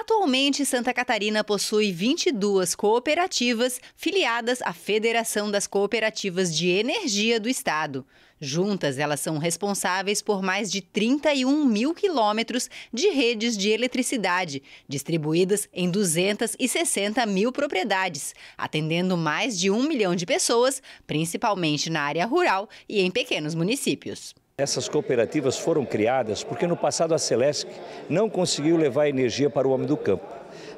Atualmente, Santa Catarina possui 22 cooperativas filiadas à Federação das Cooperativas de Energia do Estado. Juntas, elas são responsáveis por mais de 31 mil quilômetros de redes de eletricidade, distribuídas em 260 mil propriedades, atendendo mais de um milhão de pessoas, principalmente na área rural e em pequenos municípios. Essas cooperativas foram criadas porque no passado a Celesc não conseguiu levar energia para o homem do campo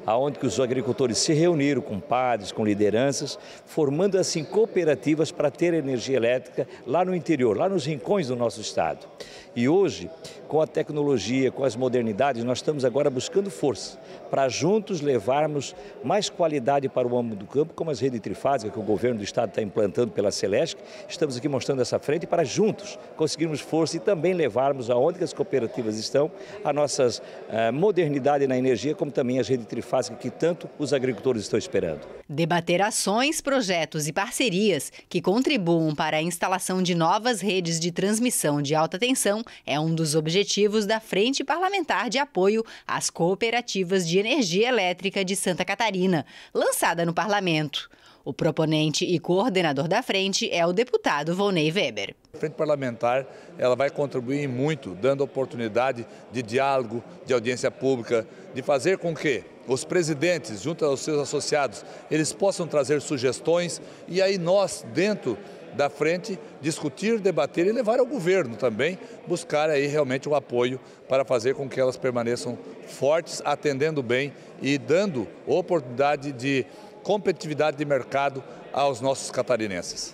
aonde que os agricultores se reuniram com padres, com lideranças, formando assim cooperativas para ter energia elétrica lá no interior, lá nos rincões do nosso estado. E hoje, com a tecnologia, com as modernidades, nós estamos agora buscando força para juntos levarmos mais qualidade para o âmbito do campo, como as redes trifásicas que o governo do estado está implantando pela Celesc. Estamos aqui mostrando essa frente para juntos conseguirmos força e também levarmos aonde que as cooperativas estão a nossa eh, modernidade na energia, como também as redes fase que tanto os agricultores estão esperando. Debater ações, projetos e parcerias que contribuam para a instalação de novas redes de transmissão de alta tensão é um dos objetivos da Frente Parlamentar de Apoio às Cooperativas de Energia Elétrica de Santa Catarina, lançada no parlamento. O proponente e coordenador da frente é o deputado Volney Weber. A frente parlamentar ela vai contribuir muito, dando oportunidade de diálogo, de audiência pública, de fazer com que os presidentes, junto aos seus associados, eles possam trazer sugestões e aí nós, dentro da frente, discutir, debater e levar ao governo também, buscar aí realmente o apoio para fazer com que elas permaneçam fortes, atendendo bem e dando oportunidade de competitividade de mercado aos nossos catarinenses.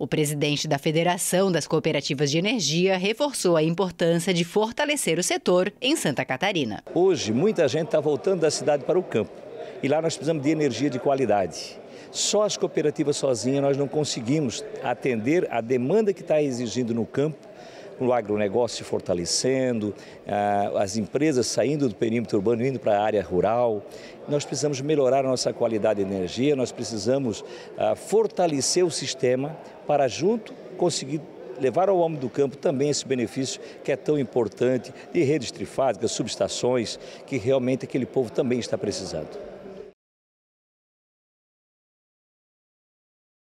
O presidente da Federação das Cooperativas de Energia reforçou a importância de fortalecer o setor em Santa Catarina. Hoje, muita gente está voltando da cidade para o campo e lá nós precisamos de energia de qualidade. Só as cooperativas sozinhas nós não conseguimos atender a demanda que está exigindo no campo o agronegócio se fortalecendo, ah, as empresas saindo do perímetro urbano indo para a área rural. Nós precisamos melhorar a nossa qualidade de energia, nós precisamos ah, fortalecer o sistema para junto conseguir levar ao homem do campo também esse benefício que é tão importante de redes trifásicas, subestações, que realmente aquele povo também está precisando.